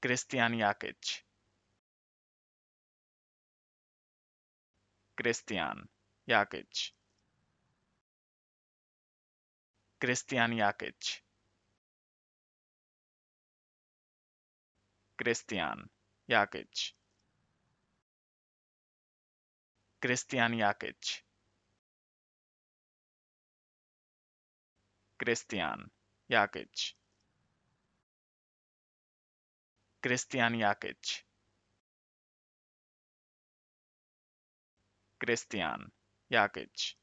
Christian Jakic. Christian Jakic. Christian Jakic. Christian Jakic. Christian Jakic. Christian Jakic. Christian Jakic. Christian Jakic.